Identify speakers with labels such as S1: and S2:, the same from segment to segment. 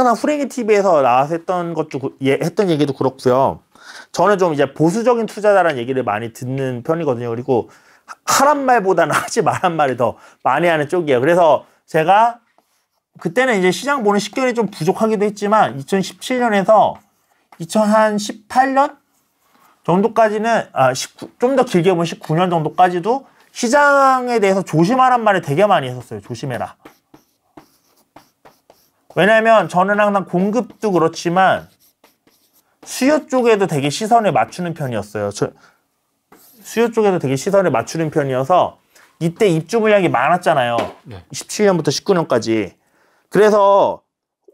S1: 하나 후레기 TV에서 나왔서 했던 것도 그, 예, 했던 얘기도 그렇고요. 저는 좀 이제 보수적인 투자자라는 얘기를 많이 듣는 편이거든요. 그리고 하란 말보다는 하지 말란 말을 더 많이 하는 쪽이에요. 그래서 제가 그때는 이제 시장 보는 식견이 좀 부족하기도 했지만 2017년에서 2018년 정도까지는 아, 좀더 길게 보면 19년 정도까지도 시장에 대해서 조심하란 말을 되게 많이 했었어요. 조심해라. 왜냐면 저는 항상 공급도 그렇지만 수요 쪽에도 되게 시선을 맞추는 편이었어요. 수요 쪽에도 되게 시선을 맞추는 편이어서 이때 입주 물량이 많았잖아요. 네. 17년부터 19년까지. 그래서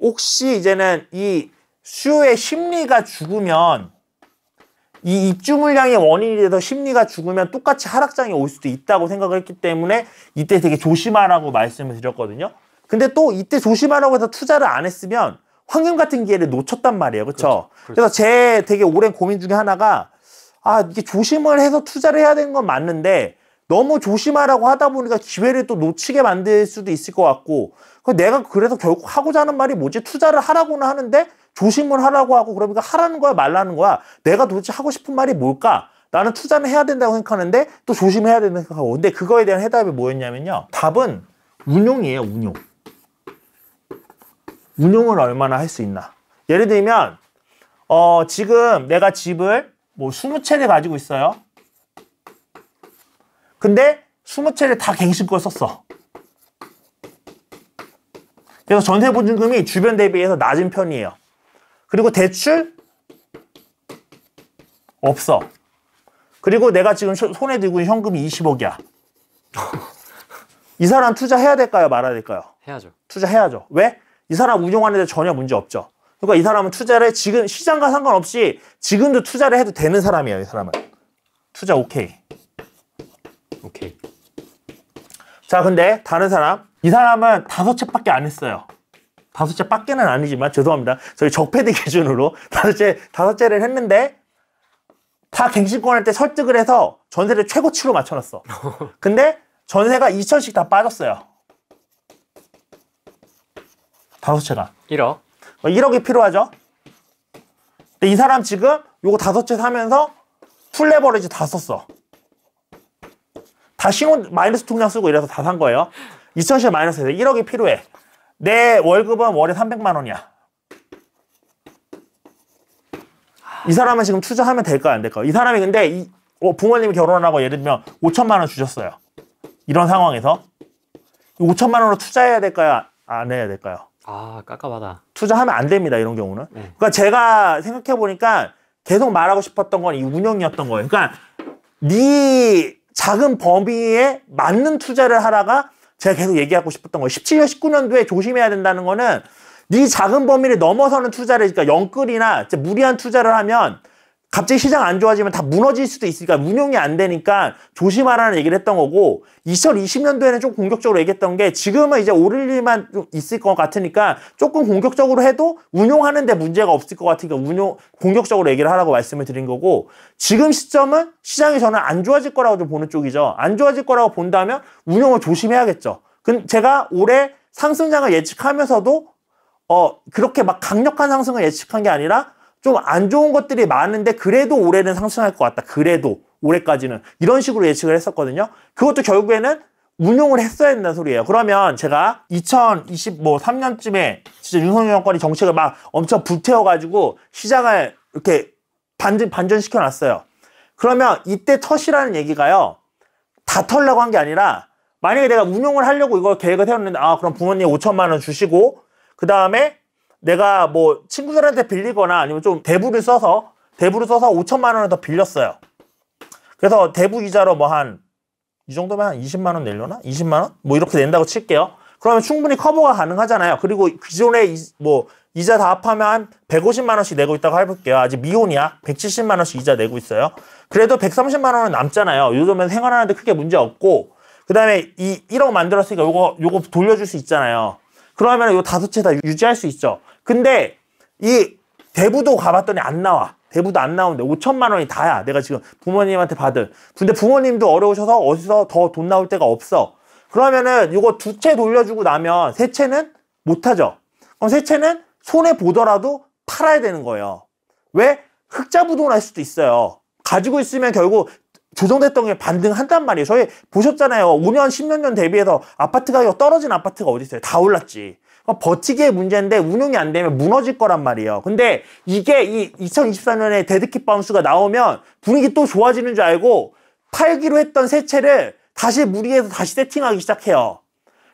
S1: 혹시 이제는 이 수요의 심리가 죽으면 이 입주 물량의 원인이 돼서 심리가 죽으면 똑같이 하락장이 올 수도 있다고 생각을 했기 때문에 이때 되게 조심하라고 말씀을 드렸거든요. 근데 또 이때 조심하라고 해서 투자를 안 했으면 황금 같은 기회를 놓쳤단 말이에요. 그렇죠? 그렇죠. 그래서제 되게 오랜 고민 중에 하나가 아, 이게 조심을 해서 투자를 해야 되는 건 맞는데 너무 조심하라고 하다 보니까 기회를 또 놓치게 만들 수도 있을 것 같고 그 내가 그래서 결국 하고자 하는 말이 뭐지 투자를 하라고는 하는데 조심을 하라고 하고 그러니까 하라는 거야 말라는 거야 내가 도대체 하고 싶은 말이 뭘까 나는 투자는 해야 된다고 생각하는데 또 조심해야 된다고 생각하고 근데 그거에 대한 해답이 뭐였냐면요 답은 운용이에요 운용 운용을 얼마나 할 수 있나. 예를 들면 어, 지금 내가 집을 뭐 20채를 가지고 있어요. 근데 20채를 다 갱신권 썼어. 그래서 전세보증금이 주변 대비해서 낮은 편이에요. 그리고 대출 없어. 그리고 내가 지금 손에 들고 있는 현금이 20억이야. 이 사람 투자해야 될까요? 말아야 될까요? 해야죠. 투자해야죠. 왜? 이 사람 운용하는데 전혀 문제 없죠. 그러니까 이 사람은 투자를 지금 시장과 상관없이 지금도 투자를 해도 되는 사람이에요. 이 사람은 투자 오케이. 오케이. 자, 근데 다른 사람 이 사람은 다섯 채밖에 안 했어요. 다섯 채밖에는 아니지만 죄송합니다. 저희 적폐대 기준으로 다섯 채 다섯 채를 했는데 다 갱신권 할 때 설득을 해서 전세를 최고치로 맞춰놨어. 근데 전세가 2천씩 다 빠졌어요. 다섯 채가 1억 1억이 어, 필요하죠 근데 이 사람 지금 요거 다섯 채 사면서 풀레버리지 다 썼어 다 신용 마이너스 통장 쓰고 이래서 다 산 거예요 2 0 0 마이너스에서 1억이 필요해 내 월급은 월에 300만 원이야 이 사람은 지금 투자하면 될까 안 될까 이 사람이 근데 이, 어, 부모님이 결혼하고 예를 들면 5천만 원 주셨어요 이런 상황에서 5천만 원으로 투자해야 될까요? 안 해야 될까요? 아, 깝깝하다. 투자하면 안 됩니다, 이런 경우는. 네. 그러니까 제가 생각해 보니까 계속 말하고 싶었던 건 이 운영이었던 거예요. 그러니까 네 작은 범위에 맞는 투자를 하라가 제가 계속 얘기하고 싶었던 거예요. 17년, 19년도에 조심해야 된다는 거는 네 작은 범위를 넘어서는 투자를 그러니까 영끌이나 무리한 투자를 하면 갑자기 시장 안 좋아지면 다 무너질 수도 있으니까 운용이 안 되니까 조심하라는 얘기를 했던 거고 2020년도에는 좀 공격적으로 얘기했던 게 지금은 이제 오를 일만 좀 있을 것 같으니까 조금 공격적으로 해도 운용하는데 문제가 없을 것 같으니까 운용 공격적으로 얘기를 하라고 말씀을 드린 거고 지금 시점은 시장이 저는 안 좋아질 거라고 좀 보는 쪽이죠. 안 좋아질 거라고 본다면 운용을 조심해야겠죠. 근데 제가 올해 상승장을 예측하면서도 어 그렇게 막 강력한 상승을 예측한 게 아니라 좀안 좋은 것들이 많은데 그래도 올해는 상승할 것 같다. 그래도 올해까지는 이런 식으로 예측을 했었거든요. 그것도 결국에는 운용을 했어야 된다는 소리예요. 그러면 제가 2023년쯤에 뭐 진짜 윤석열 정권이 정책을 막 엄청 불태워가지고 시장을 이렇게 반전, 반전시켜놨어요. 그러면 이때 터시라는 얘기가요. 다 털라고 한 게 아니라 만약에 내가 운용을 하려고 이걸 계획을 세웠는데 아 그럼 부모님 5천만 원 주시고 그 다음에 내가 뭐 친구들한테 빌리거나 아니면 좀 대부를 써서 대부를 써서 5천만 원을 더 빌렸어요. 그래서 대부 이자로 뭐 한 이 정도면 한 20만 원 내려나? 20만 원? 뭐 이렇게 낸다고 칠게요. 그러면 충분히 커버가 가능하잖아요. 그리고 기존에 이, 뭐 이자 다 합하면 한 150만 원씩 내고 있다고 해볼게요. 아직 미혼이야. 170만 원씩 이자 내고 있어요. 그래도 130만 원은 남잖아요. 요즘은 생활하는데 크게 문제 없고 그다음에 이 1억 만들었으니까 요거 요거 돌려줄 수 있잖아요. 그러면 요 다섯 채 다 유지할 수 있죠. 근데 이 대부도 가봤더니 안 나와. 대부도 안 나오는데 5천만 원이 다야. 내가 지금 부모님한테 받은. 근데 부모님도 어려우셔서 어디서 더 돈 나올 데가 없어. 그러면은 이거 두 채 돌려주고 나면 세 채는 못하죠. 그럼 세 채는 손해 보더라도 팔아야 되는 거예요. 왜? 흑자부도 날 수도 있어요. 가지고 있으면 결국 조정됐던 게 반등한단 말이에요. 저희 보셨잖아요. 5년, 10년 전 대비해서 아파트 가격 떨어진 아파트가 어디 있어요? 다 올랐지. 어, 버티기의 문제인데 운용이 안 되면 무너질 거란 말이에요. 근데 이게 이 2024년에 데드킷 바운스가 나오면 분위기 또 좋아지는 줄 알고 팔기로 했던 새 채를 다시 무리해서 다시 세팅하기 시작해요.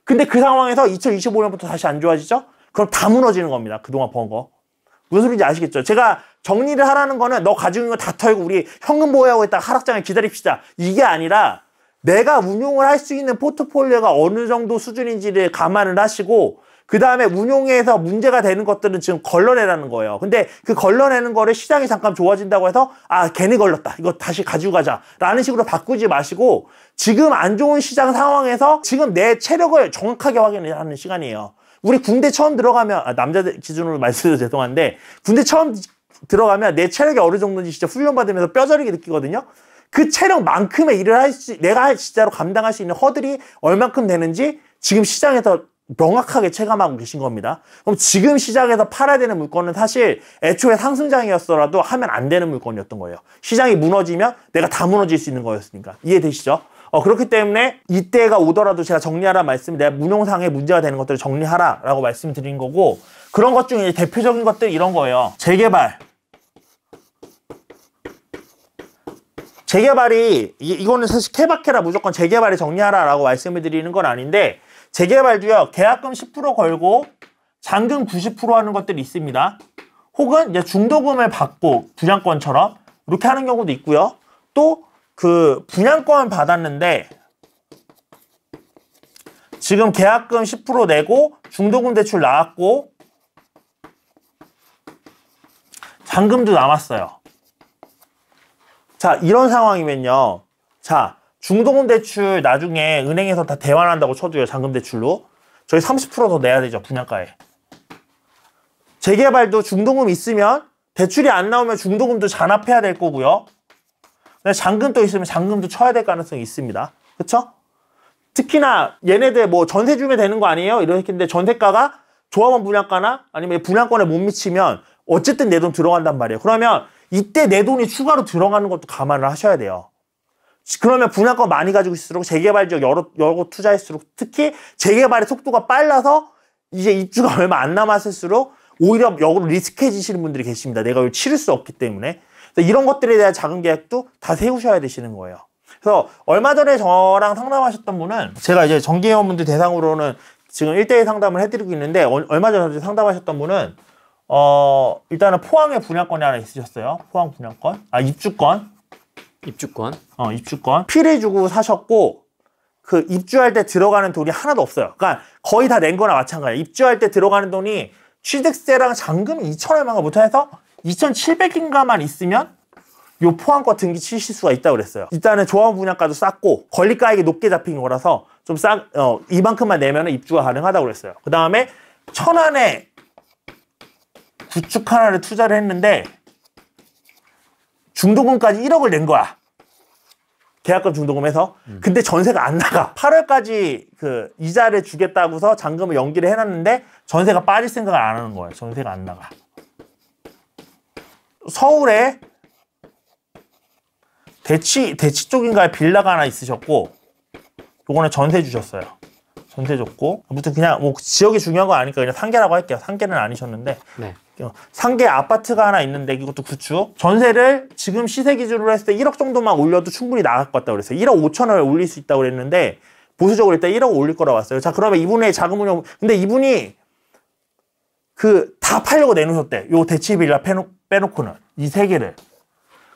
S1: 근데 그 상황에서 2025년부터 다시 안 좋아지죠? 그럼 다 무너지는 겁니다. 그동안 번 거. 무슨 소리인지 아시겠죠? 제가 정리를 하라는 거는 너 가지고 있는 거 다 털고 우리 현금 보유하고 있다 하락장을 기다립시다. 이게 아니라 내가 운용을 할 수 있는 포트폴리오가 어느 정도 수준인지를 감안을 하시고 그 다음에 운용에서 문제가 되는 것들은 지금 걸러내라는 거예요. 근데 그 걸러내는 거를 시장이 잠깐 좋아진다고 해서 아 괜히 걸렸다. 이거 다시 가지고 가자. 라는 식으로 바꾸지 마시고 지금 안 좋은 시장 상황에서 지금 내 체력을 정확하게 확인하는 시간이에요. 우리 군대 처음 들어가면 아, 남자들 기준으로 말씀드려 죄송한데 군대 처음 들어가면 내 체력이 어느 정도인지 진짜 훈련받으면서 뼈저리게 느끼거든요. 그 체력만큼의 일을 할 수, 내가 진짜로 감당할 수 있는 허들이 얼만큼 되는지 지금 시장에서 명확하게 체감하고 계신 겁니다. 그럼 지금 시작해서 팔아야 되는 물건은 사실 애초에 상승장이었더라도 하면 안 되는 물건이었던 거예요. 시장이 무너지면 내가 다 무너질 수 있는 거였으니까. 이해되시죠? 어, 그렇기 때문에 이때가 오더라도 제가 정리하라 말씀, 내가 문용상의 문제가 되는 것들을 정리하라라고 말씀드린 거고, 그런 것 중에 대표적인 것들 이런 거예요. 재개발. 재개발이, 이, 이거는 사실 케바케라 무조건 재개발이 정리하라라고 말씀을 드리는 건 아닌데, 재개발도요. 계약금 10% 걸고 잔금 90% 하는 것들이 있습니다. 혹은 이제 중도금을 받고 분양권처럼 이렇게 하는 경우도 있고요. 또 그 분양권 받았는데 지금 계약금 10% 내고 중도금 대출 나왔고 잔금도 남았어요. 자, 이런 상황이면요. 자, 중도금 대출 나중에 은행에서 다 대환한다고 쳐줘요. 잔금 대출로. 저희 30%더 내야 되죠. 분양가에. 재개발도 중도금 있으면 대출이 안 나오면 중도금도 잔압해야 될 거고요. 잔금 또 있으면 잔금도 쳐야 될 가능성이 있습니다. 그렇죠? 특히나 얘네들 뭐 전세 주면 되는 거 아니에요? 이렇게했는데 전세가가 조합원 분양가나 아니면 분양권에 못 미치면 어쨌든 내 돈 들어간단 말이에요. 그러면 이때 내 돈이 추가로 들어가는 것도 감안을 하셔야 돼요. 그러면 분양권 많이 가지고 있을수록 재개발 지역 여러, 여러 투자일수록 특히 재개발의 속도가 빨라서 이제 입주가 얼마 안 남았을수록 오히려 역으로 리스크해지시는 분들이 계십니다. 내가 이걸 치를 수 없기 때문에. 이런 것들에 대한 자금 계획도 다 세우셔야 되시는 거예요. 그래서 얼마 전에 저랑 상담하셨던 분은 제가 이제 정기회원분들 대상으로는 지금 1대1 상담을 해드리고 있는데 얼마 전에 상담하셨던 분은 어 일단은 포항에 분양권이 하나 있으셨어요. 포항 분양권. 아 입주권. 입주권. 어, 입주권. 필히 주고 사셨고 그 입주할 때 들어가는 돈이 하나도 없어요. 그러니까 거의 다 낸 거나 마찬가지예요. 입주할 때 들어가는 돈이 취득세랑 잔금 2천 얼마가부 해서 2,700인가만 있으면 요 포함과 등기 치실 수가 있다고 그랬어요. 일단은 조합 분양가도 쌌고 권리가액이 높게 잡힌 거라서 좀 싼, 어, 이만큼만 내면 입주가 가능하다고 그랬어요. 그 다음에 천안에 구축 하나를 투자를 했는데 중도금까지 1억을 낸 거야. 계약금 중도금에서. 음. 근데 전세가 안 나가. 8월까지 그 이자를 주겠다고서 잔금을 연기를 해놨는데 전세가 빠질 생각을 안 하는 거예요. 전세가 안 나가. 서울에 대치 대치 쪽인가에 빌라가 하나 있으셨고 요거는 전세 주셨어요. 전세 줬고 아무튼 그냥 뭐 지역이 중요한 거 아니까 그냥 상계라고 할게요. 상계는 아니셨는데 네. 어, 상계 아파트가 하나 있는데 이것도 구축 전세를 지금 시세 기준으로 했을 때 1억 정도만 올려도 충분히 나갈 것 같다고 그랬어요 1억 5천을 올릴 수 있다고 그랬는데 보수적으로 일단 1억 올릴 거라고 봤어요 자 그러면 이분의 자금 운용 근데 이분이 그 다 팔려고 내놓으셨대 요 대치 빌라 빼놓, 빼놓고는 이 세 개를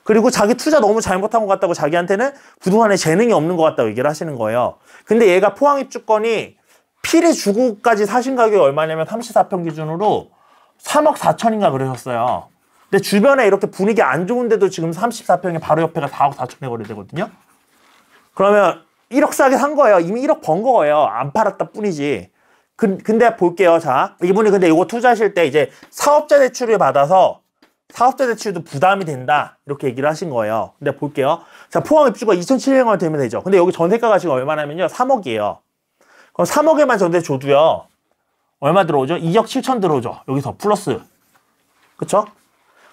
S1: 그리고 자기 투자 너무 잘못한 것 같다고 자기한테는 부동산에 재능이 없는 것 같다고 얘기를 하시는 거예요 근데 얘가 포항입주권이 필히 주고까지 사신 가격이 얼마냐면 34평 기준으로 3억 4천인가 그러셨어요. 근데 주변에 이렇게 분위기 안 좋은데도 지금 34평에 바로 옆에가 4억 4천에 거래되거든요. 그러면 1억 싸게 산 거예요. 이미 1억 번 거예요. 안 팔았다 뿐이지. 그, 근데 볼게요. 자, 이분이 근데 이거 투자하실 때 이제 사업자 대출을 받아서 사업자 대출도 부담이 된다. 이렇게 얘기를 하신 거예요. 근데 볼게요. 자, 포항 입주가 2,700만 원 되면 되죠. 근데 여기 전세가가 지금 얼마냐면요. 3억이에요. 그럼 3억에만 전세 줘도요. 얼마 들어오죠? 2억 7천 들어오죠. 여기서 플러스. 그쵸?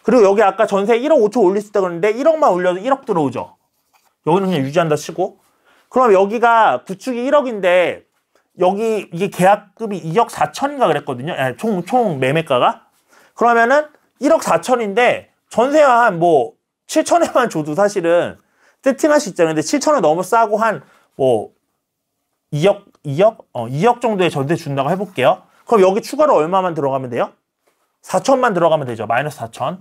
S1: 그리고 여기 아까 전세 1억 5천 올렸을 때 그랬는데 1억만 올려도 1억 들어오죠. 여기는 그냥 유지한다 치고. 그럼 여기가 구축이 1억인데 여기 이게 계약금이 2억 4천인가 그랬거든요. 총총 예, 총 매매가가. 그러면은 1억 4천인데 전세가 한뭐 7천에만 줘도 사실은 세팅할 수 있잖아요. 근데 7천은 너무 싸고 한 뭐 2억 2억 어 2억 정도의 전세 준다고 해볼게요. 그럼 여기 추가로 얼마만 들어가면 돼요? 4천만 들어가면 되죠. 마이너스 4천.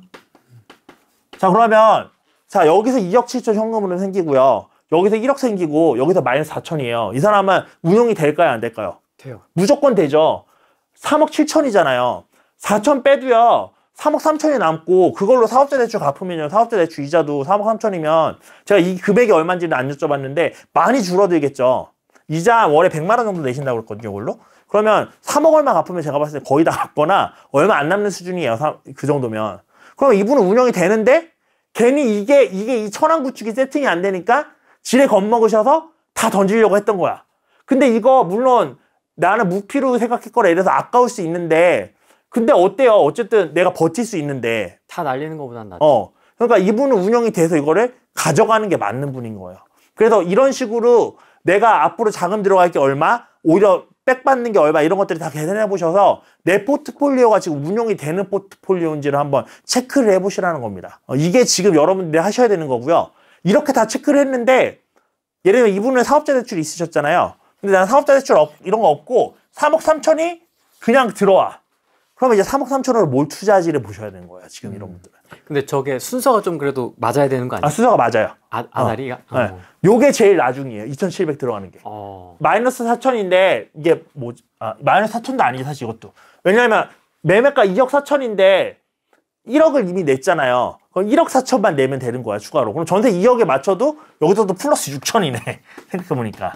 S1: 자 그러면 자 여기서 2억 7천 현금으로 생기고요. 여기서 1억 생기고 여기서 마이너스 4천이에요. 이 사람은 운용이 될까요? 안 될까요? 돼요. 무조건 되죠. 3억 7천이잖아요. 4천 빼도요. 3억 3천이 남고 그걸로 사업자 대출 갚으면요. 사업자 대출 이자도 3억 3천이면 제가 이 금액이 얼마인지는 안 여쭤봤는데 많이 줄어들겠죠. 이자 월에 100만 원 정도 내신다고 그랬거든요. 이걸로. 그러면 3억 얼마 갚으면 제가 봤을 때 거의 다 갚거나 얼마 안 남는 수준이에요. 그 정도면. 그럼 이분은 운영이 되는데 괜히 이게 이게 이 천안 구축이 세팅이 안 되니까 지레 겁먹으셔서 다 던지려고 했던 거야. 근데 이거 물론 나는 무피로 생각할거라 이래서 아까울 수 있는데 근데 어때요? 어쨌든 내가 버틸 수 있는데
S2: 다 날리는 것보단 낫죠. 어.
S1: 그러니까 이분은 운영이 돼서 이거를 가져가는 게 맞는 분인 거예요. 그래서 이런 식으로 내가 앞으로 자금 들어갈 게 얼마 오히려 백 받는 게 얼마 이런 것들이 다 계산해 보셔서 내 포트폴리오가 지금 운용이 되는 포트폴리오인지를 한번 체크를 해 보시라는 겁니다. 어, 이게 지금 여러분들이 하셔야 되는 거고요. 이렇게 다 체크를 했는데 예를 들면 이분은 사업자 대출이 있으셨잖아요. 근데 난 사업자 대출 없, 이런 거 없고 3억 3천이 그냥 들어와. 그러면 이제 3억 3천 원을 뭘 투자하지를 보셔야 되는 거예요. 지금 이런 음. 분들은.
S2: 근데 저게 순서가 좀 그래도 맞아야 되는 거 아, 아니에요? 아, 수저가 맞아요. 아, 아다리가? 어. 네. 어. 요게 제일 나중이에요. 2,700 들어가는
S1: 게. 어. 마이너스 4천인데 이게 뭐 아, 마이너스 4천도 아니지 사실 이것도. 왜냐하면 매매가 2억 4천인데 1억을 이미 냈잖아요. 그럼 1억 4천만 내면 되는 거야 추가로. 그럼 전세 2억에 맞춰도 여기서도 플러스 6천이네 생각해 보니까.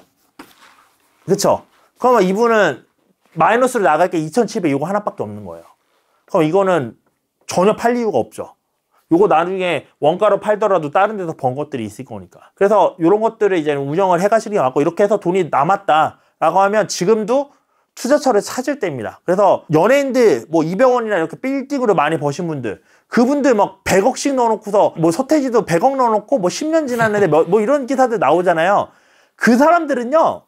S1: 그렇 그러면 이분은 마이너스로 나갈 게 2,700 이거 하나밖에 없는 거예요. 그럼 이거는 전혀 팔 이유가 없죠. 이거 나중에 원가로 팔더라도 다른 데서 번 것들이 있을 거니까. 그래서 이런 것들을 이제 운영을 해가시는 게 맞고 이렇게 해서 돈이 남았다라고 하면 지금도 투자처를 찾을 때입니다. 그래서 연예인들 뭐 200원이나 이렇게 빌딩으로 많이 버신 분들 그분들 막 100억씩 넣어놓고서 뭐 서태지도 100억 넣어놓고 뭐 10년 지났는데 뭐, 뭐 이런 기사들 나오잖아요. 그 사람들은요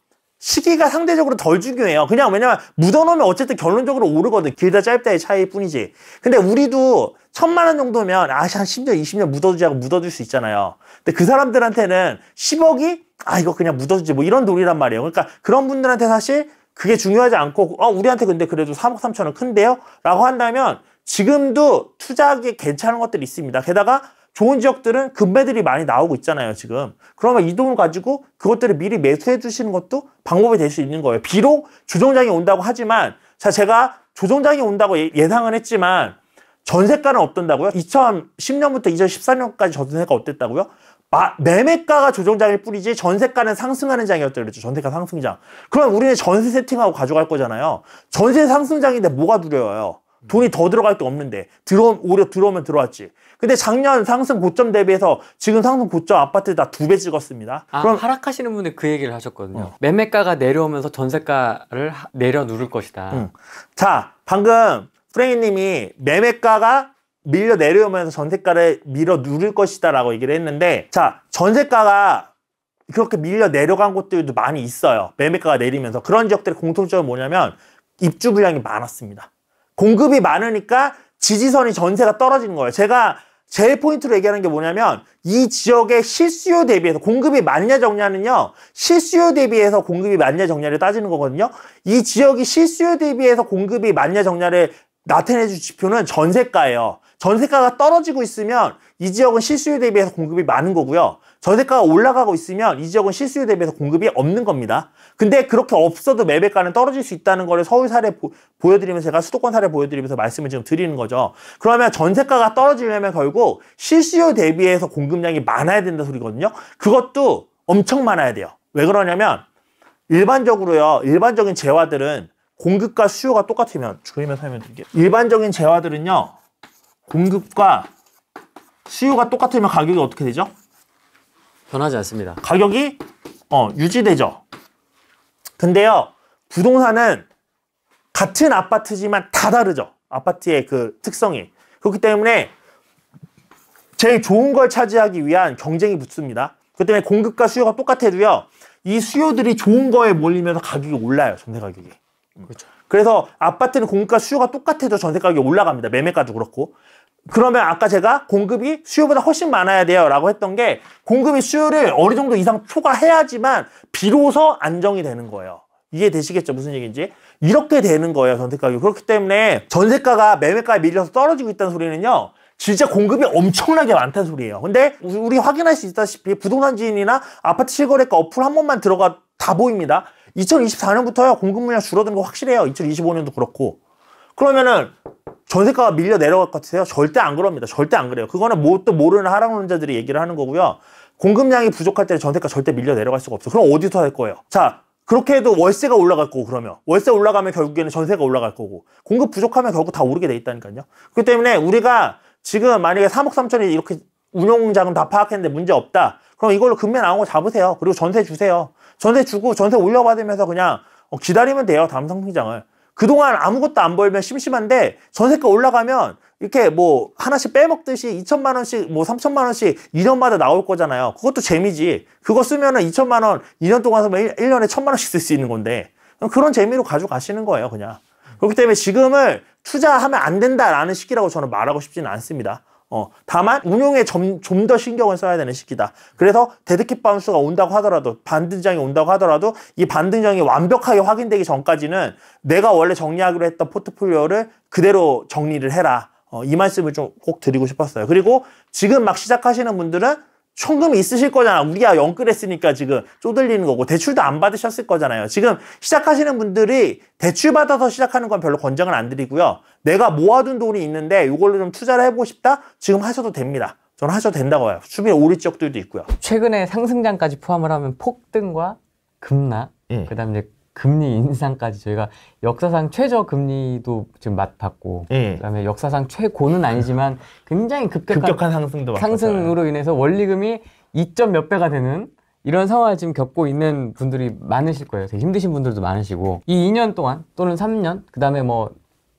S1: 시기가 상대적으로 덜 중요해요. 그냥 왜냐면 묻어놓으면 어쨌든 결론적으로 오르거든. 길다 짧다의 차이 일 뿐이지. 근데 우리도 천만 원 정도면 아, 한 10년, 20년 묻어두지 하고 묻어둘 수 있잖아요. 근데 그 사람들한테는 10억이 아, 이거 그냥 묻어주지 뭐 이런 놀이란 말이에요. 그러니까 그런 분들한테 사실 그게 중요하지 않고 어, 우리한테 근데 그래도 3억 3천은 큰데요? 라고 한다면 지금도 투자하기 괜찮은 것들이 있습니다. 게다가 좋은 지역들은 급매들이 많이 나오고 있잖아요, 지금. 그러면 이 돈을 가지고 그것들을 미리 매수해 주시는 것도 방법이 될 수 있는 거예요. 비록 조정장이 온다고 하지만, 자, 제가 조정장이 온다고 예, 예상은 했지만, 전세가는 어떤다고요? 2010년부터 2014년까지 전세가 어땠다고요? 마, 매매가가 조정장일 뿐이지 전세가는 상승하는 장이었다고 그랬죠. 전세가 상승장. 그럼 우리는 전세 세팅하고 가져갈 거잖아요. 전세 상승장인데 뭐가 두려워요? 돈이 더 들어갈 게 없는데 들어 오히려 들어오면 들어왔지. 근데 작년 상승 고점 대비해서 지금 상승 고점 아파트 다 두 배 찍었습니다. 아, 그럼
S2: 하락하시는 분이 그 얘기를 하셨거든요. 어. 매매가가 내려오면서 전세가를 하, 내려 누를 것이다. 응. 자, 방금
S1: 프랭이님이 매매가가 밀려 내려오면서 전세가를 밀어 누를 것이다라고 얘기를 했는데 자 전세가가 그렇게 밀려 내려간 곳들도 많이 있어요 매매가가 내리면서 그런 지역들의 공통점은 뭐냐면 입주 물량이 많았습니다 공급이 많으니까 지지선이 전세가 떨어지는 거예요. 제가 제일 포인트로 얘기하는 게 뭐냐면 이 지역의 실수요 대비해서 공급이 많냐 적냐는요 실수요 대비해서 공급이 많냐 적냐를 따지는 거거든요 이 지역이 실수요 대비해서 공급이 많냐 적냐를 나타내줄 지표는 전세가예요 전세가가 떨어지고 있으면 이 지역은 실수요 대비해서 공급이 많은 거고요 전세가가 올라가고 있으면 이 지역은 실수요 대비해서 공급이 없는 겁니다. 근데 그렇게 없어도 매매가는 떨어질 수 있다는 거를 서울 사례 보, 보여드리면서 제가 수도권 사례 보여드리면서 말씀을 지금 드리는 거죠. 그러면 전세가가 떨어지려면 결국 실수요 대비해서 공급량이 많아야 된다 소리거든요. 그것도 엄청 많아야 돼요. 왜 그러냐면 일반적으로요. 일반적인 재화들은 공급과 수요가 똑같으면 조이면 설명드릴게요. 일반적인 재화들은요. 공급과 수요가 똑같으면 가격이 어떻게 되죠? 변하지 않습니다. 가격이 어, 유지되죠. 근데요, 부동산은 같은 아파트지만 다 다르죠. 아파트의 그 특성이. 그렇기 때문에 제일 좋은 걸 차지하기 위한 경쟁이 붙습니다. 그 때문에 공급과 수요가 똑같아도요. 이 수요들이 좋은 거에 몰리면서 가격이 올라요. 전세 가격이. 음. 그렇죠. 그래서 아파트는 공급과 수요가 똑같아도 전세 가격이 올라갑니다. 매매가도 그렇고. 그러면 아까 제가 공급이 수요보다 훨씬 많아야 돼요 라고 했던 게 공급이 수요를 어느 정도 이상 초과해야지만 비로소 안정이 되는 거예요. 이해되시겠죠? 무슨 얘기인지? 이렇게 되는 거예요, 전세가격 그렇기 때문에 전세가가 매매가에 밀려서 떨어지고 있다는 소리는요. 진짜 공급이 엄청나게 많다는 소리예요. 근데 우리 확인할 수 있다시피 부동산 지인이나 아파트 실거래가 어플 한 번만 들어가 다 보입니다. 2024년부터요 공급 물량 줄어드는 거 확실해요. 2025년도 그렇고. 그러면은 전세가가 밀려 내려갈 것 같으세요? 절대 안 그럽니다. 절대 안 그래요. 그거는 뭣도 모르는 하락론자들이 얘기를 하는 거고요. 공급량이 부족할 때 전세가 절대 밀려 내려갈 수가 없어. 그럼 어디서 할 거예요? 자, 그렇게 해도 월세가 올라갈 거고 그러면 월세 올라가면 결국에는 전세가 올라갈 거고 공급 부족하면 결국 다 오르게 돼 있다니까요. 그렇기 때문에 우리가 지금 만약에 3억 3천이 이렇게 운용자금 다 파악했는데 문제 없다. 그럼 이걸로 금매 나온 거 잡으세요. 그리고 전세 주세요. 전세 주고 전세 올려받으면서 그냥 어, 기다리면 돼요. 다음 상승장을. 그동안 아무것도 안 벌면 심심한데 전세가 올라가면 이렇게 뭐 하나씩 빼먹듯이 2천만 원씩 뭐 3천만 원씩 2년마다 나올 거잖아요. 그것도 재미지. 그거 쓰면은 2천만 원 2년 동안 쓰면 뭐 1, 년에 1천만 원씩 쓸 수 있는 건데 그런 재미로 가져가시는 거예요, 그냥. 그렇기 때문에 지금을 투자하면 안 된다라는 시기라고 저는 말하고 싶지는 않습니다. 어, 다만 운용에 좀 더 신경을 써야 되는 시기다. 그래서 데드킷 바운스가 온다고 하더라도 반등장이 온다고 하더라도 이 반등장이 완벽하게 확인되기 전까지는 내가 원래 정리하기로 했던 포트폴리오를 그대로 정리를 해라. 어, 이 말씀을 좀 꼭 드리고 싶었어요. 그리고 지금 막 시작하시는 분들은 총금 이 있으실 거잖아. 우리야 영끌했으니까 지금 쪼들리는 거고 대출도 안 받으셨을 거잖아요. 지금 시작하시는 분들이 대출 받아서 시작하는 건 별로 권장을 안 드리고요. 내가 모아둔 돈이 있는데 이걸로 좀 투자를 해보고 싶다? 지금 하셔도 됩니다. 저는 하셔도 된다고 해요. 주변에 오리 지역들도 있고요.
S2: 최근에 상승장까지 포함을 하면 폭등과 급락, 음. 예. 그다음 이제 금리 인상까지 저희가 역사상 최저 금리도 지금 맛봤고 예. 그다음에 역사상 최고는 아니지만 굉장히 급격한, 급격한 상승도 상승으로 맞았잖아요. 인해서 원리금이 2점 몇 배가 되는 이런 상황을 지금 겪고 있는 분들이 많으실 거예요. 되게 힘드신 분들도 많으시고 이 2년 동안 또는 3년 그다음에 뭐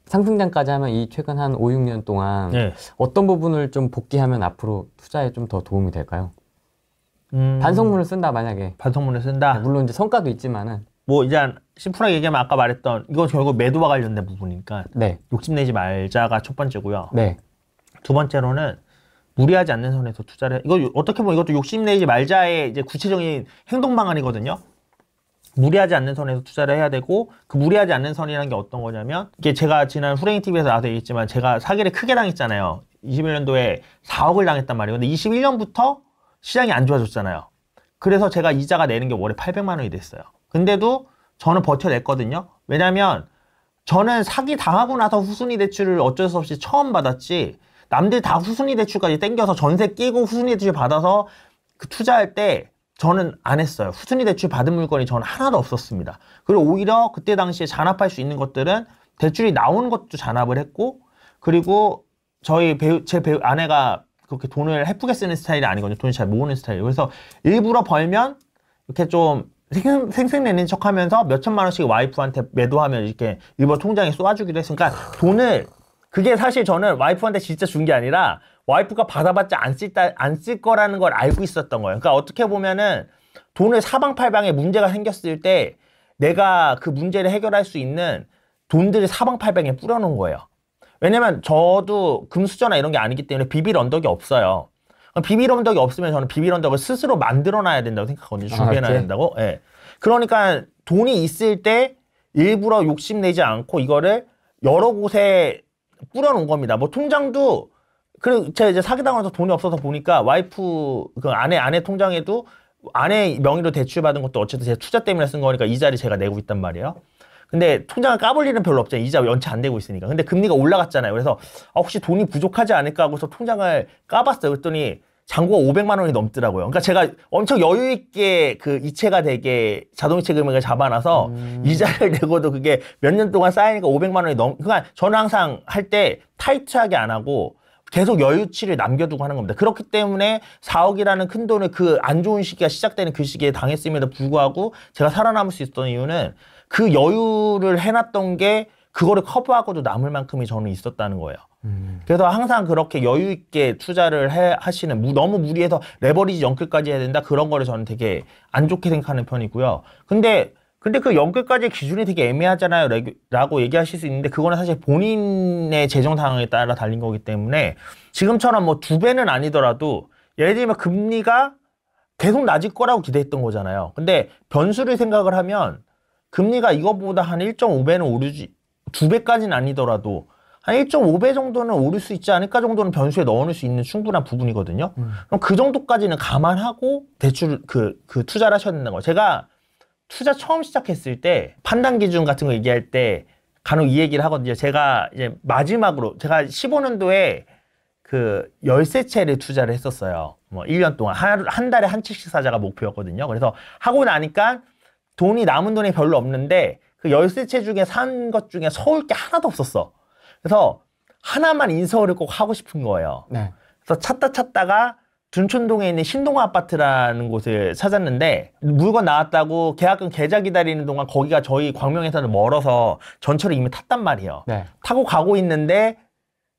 S2: 상승장까지 하면 이 최근 한 5, 6년 동안 예. 어떤 부분을 좀 복귀하면 앞으로 투자에 좀 더 도움이 될까요? 음... 반성문을 쓴다 만약에 반성문을 쓴다 물론 이제 성과도
S1: 있지만은 뭐 이제 심플하게 얘기하면 아까 말했던 이건 결국 매도와 관련된 부분이니까 네. 욕심내지 말자가 첫 번째고요. 네. 두 번째로는 무리하지 않는 선에서 투자를 이거 어떻게 보면 이것도 욕심내지 말자의 이제 구체적인 행동 방안이거든요. 무리하지 않는 선에서 투자를 해야 되고 그 무리하지 않는 선이라는 게 어떤 거냐면 이게 제가 지난 후레인 TV에서 나도 얘기했지만 제가 사기를 크게 당했잖아요. 21년도에 4억을 당했단 말이에요. 근데 21년부터 시장이 안 좋아졌잖아요. 그래서 제가 이자가 내는 게 월에 800만 원이 됐어요. 근데도 저는 버텨냈거든요. 왜냐면 저는 사기 당하고 나서 후순위 대출을 어쩔 수 없이 처음 받았지 남들 다 후순위 대출까지 땡겨서 전세 끼고 후순위 대출 받아서 그 투자할 때 저는 안 했어요. 후순위 대출 받은 물건이 저는 하나도 없었습니다. 그리고 오히려 그때 당시에 잔압할 수 있는 것들은 대출이 나온 것도 잔압을 했고 그리고 저희 배우 제 배우 아내가 그렇게 돈을 헤프게 쓰는 스타일이 아니거든요. 돈을 잘 모으는 스타일이에요. 그래서 일부러 벌면 이렇게 좀 생, 생색내는 척하면서 몇 천만 원씩 와이프한테 매도하면 이렇게 일본 통장에 쏴주기도 했으니까 그러니까 돈을 그게 사실 저는 와이프한테 진짜 준 게 아니라 와이프가 받아봤자 안 쓸다 안 쓸 거라는 걸 알고 있었던 거예요. 그러니까 어떻게 보면은 돈을 사방팔방에 문제가 생겼을 때 내가 그 문제를 해결할 수 있는 돈들을 사방팔방에 뿌려놓은 거예요. 왜냐면 저도 금수저나 이런 게 아니기 때문에 비빌 언덕이 없어요. 비밀 언덕이 없으면 저는 비밀 언덕을 스스로 만들어놔야 된다고 생각하거든요. 준비해놔야 아, 된다고. 네. 예. 그러니까 돈이 있을 때 일부러 욕심내지 않고 이거를 여러 곳에 뿌려놓은 겁니다. 뭐 통장도 그리고 제가 이제 사기당해서 돈이 없어서 보니까 와이프 그 아내 아내 통장에도 아내 명의로 대출받은 것도 어쨌든 제가 투자 때문에 쓴 거니까 이자를 제가 내고 있단 말이에요. 근데 통장을 까볼 일은 별로 없잖아요. 이자 연체 안 되고 있으니까. 근데 금리가 올라갔잖아요. 그래서 아, 혹시 돈이 부족하지 않을까 하고서 통장을 까봤어요. 그랬더니 잔고가 500만 원이 넘더라고요. 그러니까 제가 엄청 여유 있게 그 이체가 되게 자동이체 금액을 잡아놔서 음. 이자를 내고도 그게 몇 년 동안 쌓이니까 500만 원이 넘. 그러니까 저는 항상 할 때 타이트하게 안 하고 계속 여유치를 남겨두고 하는 겁니다. 그렇기 때문에 4억이라는 큰 돈을 그 안 좋은 시기가 시작되는 그 시기에 당했음에도 불구하고 제가 살아남을 수 있었던 이유는 그 여유를 해놨던 게 그거를 커버하고도 남을 만큼이 저는 있었다는 거예요. 음. 그래서 항상 그렇게 여유 있게 투자를 해, 하시는 무, 너무 무리해서 레버리지 연끌까지 해야 된다 그런 거를 저는 되게 안 좋게 생각하는 편이고요. 근데 근데 그연끌까지 기준이 되게 애매하잖아요 레, 라고 얘기하실 수 있는데 그거는 사실 본인의 재정 상황에 따라 달린 거기 때문에 지금처럼 뭐 두 배는 아니더라도 예를 들면 금리가 계속 낮을 거라고 기대했던 거잖아요. 근데 변수를 생각을 하면 금리가 이것보다 한 1.5배는 오르지 2배까지는 아니더라도 한 1.5배 정도는 오를 수 있지 않을까 정도는 변수에 넣어놓을 수 있는 충분한 부분이거든요. 음. 그럼 그 정도까지는 감안하고 대출 그, 그 투자를 하셔야 된다는 거 제가 투자 처음 시작했을 때 판단 기준 같은 거 얘기할 때 간혹 이 얘기를 하거든요. 제가 이제 마지막으로 제가 15년도에 그 열세채를 투자를 했었어요. 뭐 1년 동안 한, 한 달에 한 채씩 사자가 목표였거든요. 그래서 하고 나니까 돈이 남은 돈이 별로 없는데 그 열세 채 중에 산 것 중에 서울 게 하나도 없었어. 그래서 하나만 인서울을 꼭 하고 싶은 거예요. 네. 그래서 찾다 찾다가 둔촌동에 있는 신동아 아파트라는 곳을 찾았는데 물건 나왔다고 계약금 계좌 기다리는 동안 거기가 저희 광명에서는 멀어서 전철을 이미 탔단 말이에요. 네. 타고 가고 있는데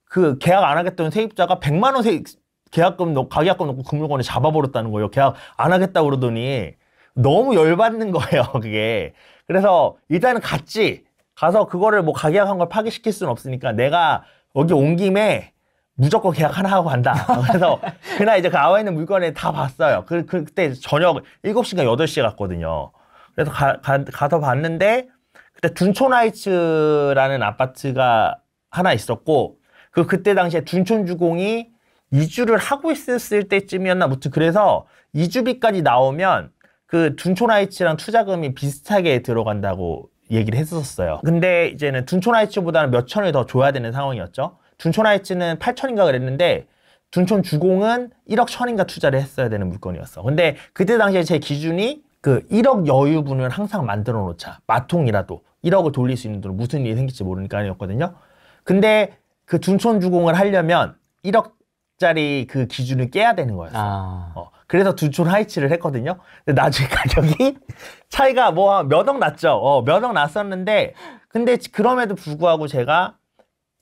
S1: 그 계약 안 하겠다는 세입자가 100만 원 세입 계약금 넣고 가계약금 넣고 금융건을 잡아버렸다는 거예요. 계약 안 하겠다 고 그러더니 너무 열받는 거예요, 그게. 그래서 일단은 갔지. 가서 그거를 뭐 가계약한 걸 파기시킬 수는 없으니까 내가 여기 온 김에 무조건 계약 하나 하고 간다. 그래서 그날 이제 그아와 있는 물건을 다 봤어요. 그, 그 그때 저녁 7시인가 8시에 갔거든요. 그래서 가, 가, 가서 봤는데 그때 둔촌하이츠라는 아파트가 하나 있었고 그 그때 당시에 둔촌주공이 이주를 하고 있었을 때쯤이었나 무튼 그래서 이주비까지 나오면 그 둔촌아이츠랑 투자금이 비슷하게 들어간다고 얘기를 했었어요. 근데 이제는 둔촌아이츠보다는 몇 천을 더 줘야 되는 상황이었죠. 둔촌아이츠는 8천인가 그랬는데 둔촌 주공은 1억 천인가 투자를 했어야 되는 물건이었어. 근데 그때 당시에 제 기준이 그 1억 여유분을 항상 만들어 놓자. 마통이라도 1억을 돌릴 수 있는 돈 무슨 일이 생길지 모르니까아니었거든요 근데 그 둔촌 주공을 하려면 1억 짜리 그 기준을 깨야 되는 거였어. 아. 어, 그래서 두줄 하이치를 했거든요. 근데 나중에 가격이 차이가 뭐 몇 억 났죠. 어, 몇억 났었는데 근데 그럼에도 불구하고 제가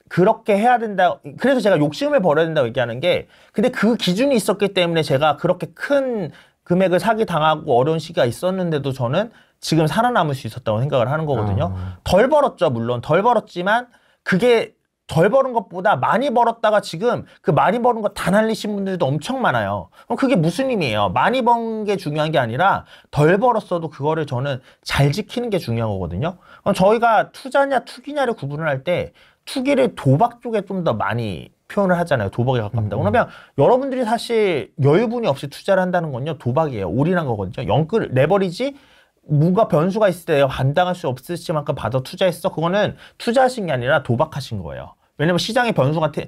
S1: 그렇게 해야 된다. 그래서 제가 욕심을 버려야 된다고 얘기하는 게 근데 그 기준이 있었기 때문에 제가 그렇게 큰 금액을 사기 당하고 어려운 시기가 있었는데도 저는 지금 살아남을 수 있었다고 생각을 하는 거거든요. 아. 덜 벌었죠, 물론. 덜 벌었지만 그게 덜 버는 것보다 많이 벌었다가 지금 그 많이 버는 거 다 날리신 분들도 엄청 많아요. 그럼 그게 무슨 의미예요? 많이 번 게 중요한 게 아니라 덜 벌었어도 그거를 저는 잘 지키는 게 중요한 거거든요. 그럼 저희가 투자냐 투기냐를 구분을 할 때 투기를 도박 쪽에 좀 더 많이 표현을 하잖아요. 도박에 가깝다. 음. 그러면 여러분들이 사실 여유분이 없이 투자를 한다는 건요. 도박이에요. 올인한 거거든요. 영끌 레버리지 뭔가 변수가 있을 때 감당할 수 없을 만큼 받아 투자했어. 그거는 투자하신 게 아니라 도박하신 거예요. 왜냐면 시장의 변수가 태,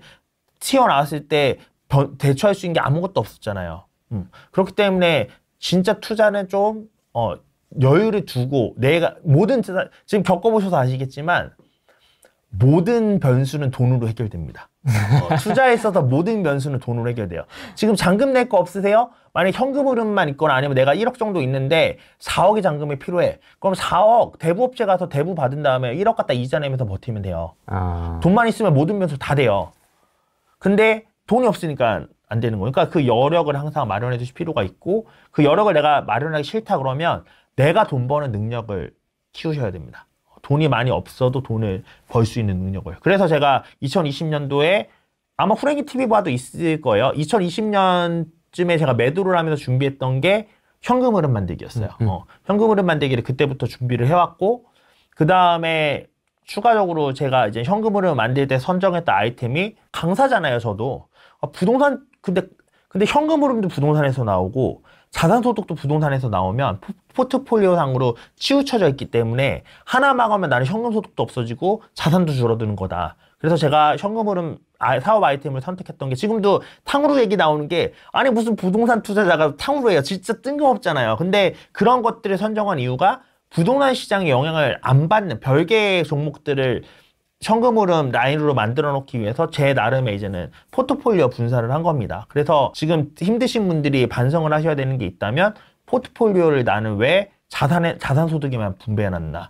S1: 튀어나왔을 때 변, 대처할 수 있는 게 아무것도 없었잖아요. 음. 그렇기 때문에 진짜 투자는 좀 어, 여유를 두고 내가 모든 지금 겪어보셔서 아시겠지만 모든 변수는 돈으로 해결됩니다. 어, 투자에 있어서 모든 변수는 돈으로 해결돼요. 지금 잔금 낼 거 없으세요? 만약 에 현금 흐름만 있거나 아니면 내가 1억 정도 있는데 4억이 잔금이 필요해. 그럼 4억 대부업체 가서 대부 받은 다음에 1억 갖다 이자 내면서 버티면 돼요. 아... 돈만 있으면 모든 변수 다 돼요. 근데 돈이 없으니까 안 되는 거예요. 그러니까 그 여력을 항상 마련해 주실 필요가 있고 그 여력을 내가 마련하기 싫다 그러면 내가 돈 버는 능력을 키우셔야 됩니다. 돈이 많이 없어도 돈을 벌 수 있는 능력을. 그래서 제가 2020년도에 아마 후레기 TV 봐도 있을 거예요. 2020년쯤에 제가 매도를 하면서 준비했던 게 현금 흐름 만들기였어요. 음, 음. 어, 현금 흐름 만들기를 그때부터 준비를 해왔고 그 다음에 추가적으로 제가 이제 현금 흐름 만들 때 선정했던 아이템이 강사잖아요. 저도 아, 부동산 근데 근데 현금 흐름도 부동산에서 나오고 자산소득도 부동산에서 나오면 포트폴리오 상으로 치우쳐져 있기 때문에 하나막으면 나는 현금소득도 없어지고 자산도 줄어드는 거다. 그래서 제가 현금 흐름 아, 사업 아이템을 선택했던 게 지금도 탕후루 얘기 나오는 게 아니 무슨 부동산 투자자가 탕후루예요. 진짜 뜬금없잖아요. 근데 그런 것들을 선정한 이유가 부동산 시장에 영향을 안 받는 별개의 종목들을 현금흐름 라인으로 만들어 놓기 위해서 제 나름의 이제는 포트폴리오 분산을한 겁니다. 그래서 지금 힘드신 분들이 반성을 하셔야 되는 게 있다면 포트폴리오를 나는 왜 자산에 자산 소득에만 분배해 놨나?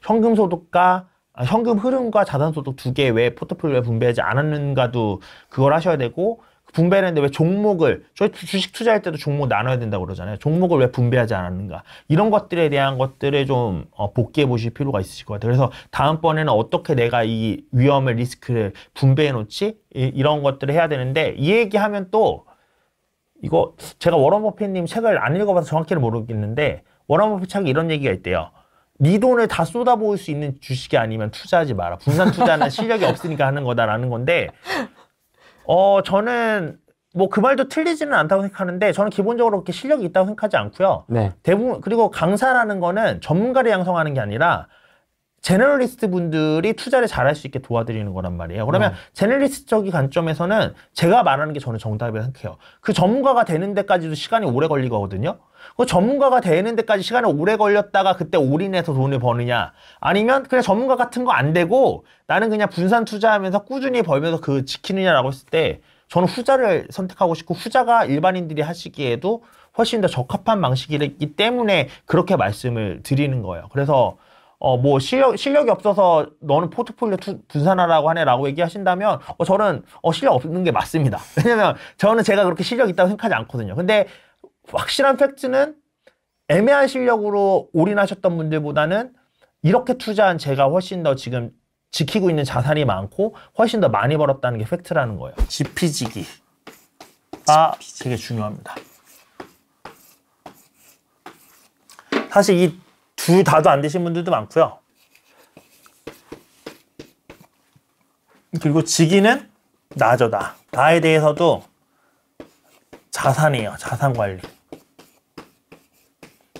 S1: 현금 소득과 아, 현금 흐름과 자산 소득 두 개 왜 포트폴리오에 분배하지 않았는가도 그걸 하셔야 되고 분배를 했는데 왜 종목을 저희 주식 투자할 때도 종목 나눠야 된다고 그러잖아요. 종목을 왜 분배하지 않았는가 이런 것들에 대한 것들을 좀 어, 복기해 보실 필요가 있으실 것 같아요. 그래서 다음번에는 어떻게 내가 이 위험을 리스크를 분배해 놓지 이, 이런 것들을 해야 되는데 이 얘기하면 또 이거 제가 워런 버핏님 책을 안 읽어봐서 정확히는 모르겠는데 워런 버핏 책에 이런 얘기가 있대요. 네 돈을 다 쏟아부을 수 있는 주식이 아니면 투자하지 마라. 분산 투자는 실력이 없으니까 하는 거다라는 건데 어, 저는 뭐 그 말도 틀리지는 않다고 생각하는데 저는 기본적으로 그렇게 실력이 있다고 생각하지 않고요. 네. 대부분 그리고 강사라는 거는 전문가를 양성하는 게 아니라 제너럴리스트 분들이 투자를 잘할 수 있게 도와드리는 거란 말이에요. 그러면 네. 제너럴리스트적인 관점에서는 제가 말하는 게 저는 정답이라고 생각해요. 그 전문가가 되는 데까지도 시간이 오래 걸리거든요. 그 전문가가 되는 데까지 시간이 오래 걸렸다가 그때 올인해서 돈을 버느냐 아니면 그냥 전문가 같은 거 안 되고 나는 그냥 분산 투자하면서 꾸준히 벌면서 그 지키느냐라고 했을 때 저는 후자를 선택하고 싶고 후자가 일반인들이 하시기에도 훨씬 더 적합한 방식이기 때문에 그렇게 말씀을 드리는 거예요. 그래서 어, 뭐, 실력, 실력이 없어서 너는 포트폴리오 투, 분산하라고 하네라고 얘기하신다면, 어, 저는, 어, 실력 없는 게 맞습니다. 왜냐면, 저는 제가 그렇게 실력 있다고 생각하지 않거든요. 근데, 확실한 팩트는, 애매한 실력으로 올인하셨던 분들보다는, 이렇게 투자한 제가 훨씬 더 지금 지키고 있는 자산이 많고, 훨씬 더 많이 벌었다는 게 팩트라는 거예요. 지피지기 아, 되게 중요합니다. 사실 이두 다도 안 되신 분들도 많고요. 그리고 직위는 나죠, 다 나에 대해서도 자산이에요, 자산 관리.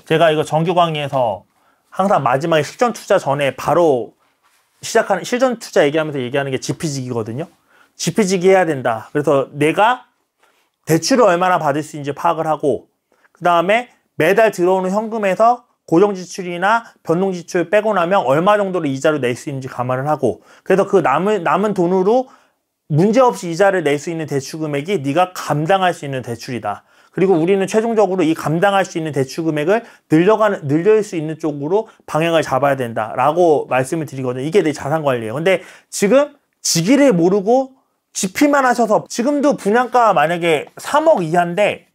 S1: 제가 이거 정규 강의에서 항상 마지막에 실전 투자 전에 바로 시작하는 실전 투자 얘기하면서 얘기하는 게 지피지기거든요. 지피지기 해야 된다. 그래서 내가 대출을 얼마나 받을 수 있는지 파악을 하고 그 다음에 매달 들어오는 현금에서 고정 지출이나 변동 지출 빼고 나면 얼마 정도로 이자를 낼 수 있는지 감안을 하고 그래서 그 남은 남은 돈으로 문제없이 이자를 낼 수 있는 대출 금액이 네가 감당할 수 있는 대출이다. 그리고 우리는 최종적으로 이 감당할 수 있는 대출 금액을 늘려가는 늘릴 수 있는 쪽으로 방향을 잡아야 된다라고 말씀을 드리거든요. 이게 내 자산 관리예요. 근데 지금 지기를 모르고 지피만 하셔서 지금도 분양가 만약에 3억 이하인데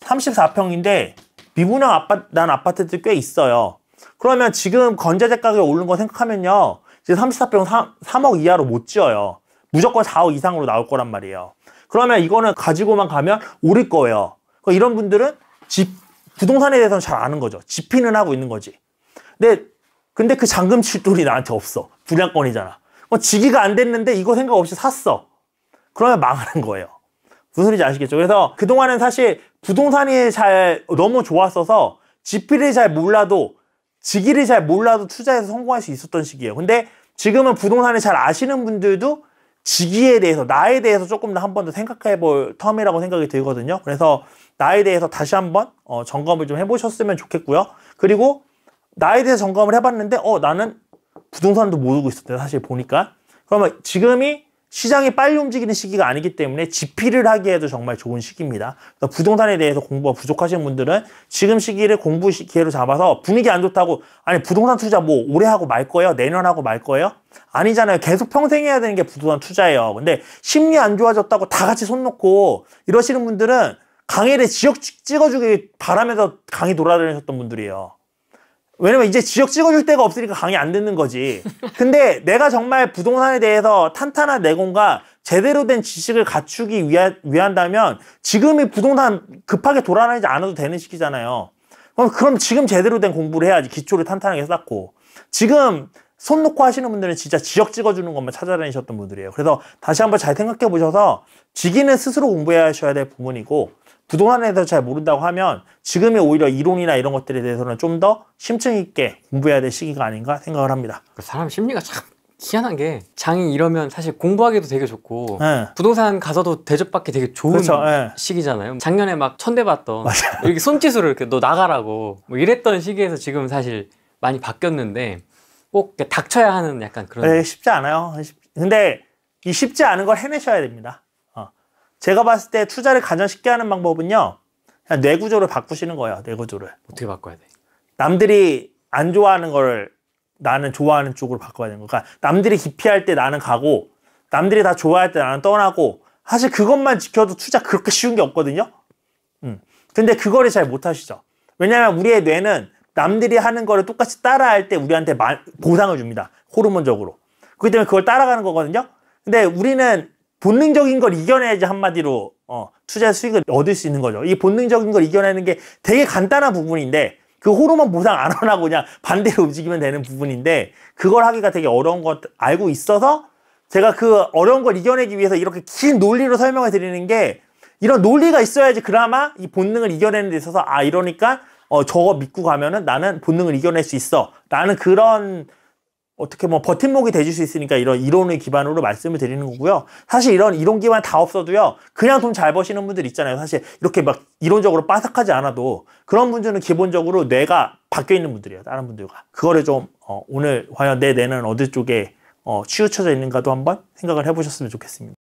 S1: 34평인데 미분양 아파트, 난 아파트들 꽤 있어요. 그러면 지금 건자재 가격이 오른 거 생각하면요. 이제 34평 3, 3억 이하로 못 지어요. 무조건 4억 이상으로 나올 거란 말이에요. 그러면 이거는 가지고만 가면 오를 거예요. 그러니까 이런 분들은 집, 부동산에 대해서는 잘 아는 거죠. 집피는 하고 있는 거지. 근데, 근데 그 잔금 칠돈이 나한테 없어. 불량권이잖아뭐 지기가 안 됐는데 이거 생각 없이 샀어. 그러면 망하는 거예요. 무슨 소리인지 아시겠죠? 그래서 그동안은 사실 부동산이 잘 너무 좋았어서 지필을 잘 몰라도 지기를 잘 몰라도 투자해서 성공할 수 있었던 시기예요. 근데 지금은 부동산을 잘 아시는 분들도 지기에 대해서 나에 대해서 조금 더 한 번 더 생각해 볼 텀이라고 생각이 들거든요. 그래서 나에 대해서 다시 한번 어, 점검을 좀 해보셨으면 좋겠고요. 그리고 나에 대해서 점검을 해봤는데 어 나는 부동산도 모르고 있었대 사실 보니까 그러면 지금이 시장이 빨리 움직이는 시기가 아니기 때문에 집필을 하기에도 정말 좋은 시기입니다. 그러니까 부동산에 대해서 공부가 부족하신 분들은 지금 시기를 공부 기회로 잡아서 분위기 안 좋다고 아니 부동산 투자 뭐 올해 하고 말 거예요? 내년 하고 말 거예요? 아니잖아요. 계속 평생 해야 되는 게 부동산 투자예요. 근데 심리 안 좋아졌다고 다 같이 손 놓고 이러시는 분들은 강의를 지역 찍어주길 바라면서 강의 돌아다니셨던 분들이에요. 왜냐면 이제 지역 찍어줄 데가 없으니까 강의 안 듣는 거지. 근데 내가 정말 부동산에 대해서 탄탄한 내공과 제대로 된 지식을 갖추기 위하, 위한다면 지금이 부동산 급하게 돌아다니지 않아도 되는 시기잖아요. 그럼, 그럼 지금 제대로 된 공부를 해야지. 기초를 탄탄하게 쌓고. 지금 손 놓고 하시는 분들은 진짜 지역 찍어주는 것만 찾아다니셨던 분들이에요. 그래서 다시 한번 잘 생각해 보셔서 지기는 스스로 공부하셔야 해야될 부분이고 부동산에서 잘 모른다고 하면 지금의 오히려 이론이나 이런 것들에 대해서는 좀 더 심층 있게 공부해야
S2: 될 시기가 아닌가 생각을 합니다. 그 사람 심리가 참 희한한 게 장이 이러면 사실 공부하기도 되게 좋고 네. 부동산 가서도 대접받기 되게 좋은 그렇죠, 네. 시기잖아요. 작년에 막 천대받던 이렇게 손짓으로 이렇게 너 나가라고 뭐 이랬던 시기에서 지금 사실 많이 바뀌었는데 꼭 닥쳐야 하는 약간 그런 네,
S1: 쉽지 않아요. 근데 이 쉽지 않은 걸 해내셔야 됩니다. 제가 봤을 때 투자를 가장 쉽게 하는 방법은요. 그냥 뇌구조를 바꾸시는 거예요. 뇌구조를. 어떻게 바꿔야 돼? 남들이 안 좋아하는 걸 나는 좋아하는 쪽으로 바꿔야 되는 거니까 그러니까 남들이 기피할 때 나는 가고 남들이 다 좋아할 때 나는 떠나고 사실 그것만 지켜도 투자 그렇게 쉬운 게 없거든요. 음. 근데 그거를 잘못 하시죠. 왜냐하면 우리의 뇌는 남들이 하는 거를 똑같이 따라할 때 우리한테 마, 보상을 줍니다. 호르몬적으로. 그렇기 때문에 그걸 따라가는 거거든요. 근데 우리는 본능적인 걸 이겨내야지 한마디로 어, 투자 수익을 얻을 수 있는 거죠. 이 본능적인 걸 이겨내는 게 되게 간단한 부분인데 그 호르몬 보상 안하나 그냥 반대로 움직이면 되는 부분인데 그걸 하기가 되게 어려운 것 알고 있어서 제가 그 어려운 걸 이겨내기 위해서 이렇게 긴 논리로 설명해 드리는 게 이런 논리가 있어야지 그나마 이 본능을 이겨내는 데 있어서 아 이러니까 어 저거 믿고 가면은 나는 본능을 이겨낼 수 있어 라는 그런 어떻게 뭐 버팀목이 되줄 수 있으니까 이런 이론을 기반으로 말씀을 드리는 거고요. 사실 이런 이론 기반 다 없어도요. 그냥 돈 잘 버시는 분들 있잖아요. 사실 이렇게 막 이론적으로 빠삭하지 않아도 그런 분들은 기본적으로 뇌가 바뀌어 있는 분들이에요. 다른 분들과. 그거를 좀 어, 오늘 과연 내 뇌는 어느 쪽에 어, 치우쳐져 있는가도 한번 생각을 해보셨으면 좋겠습니다.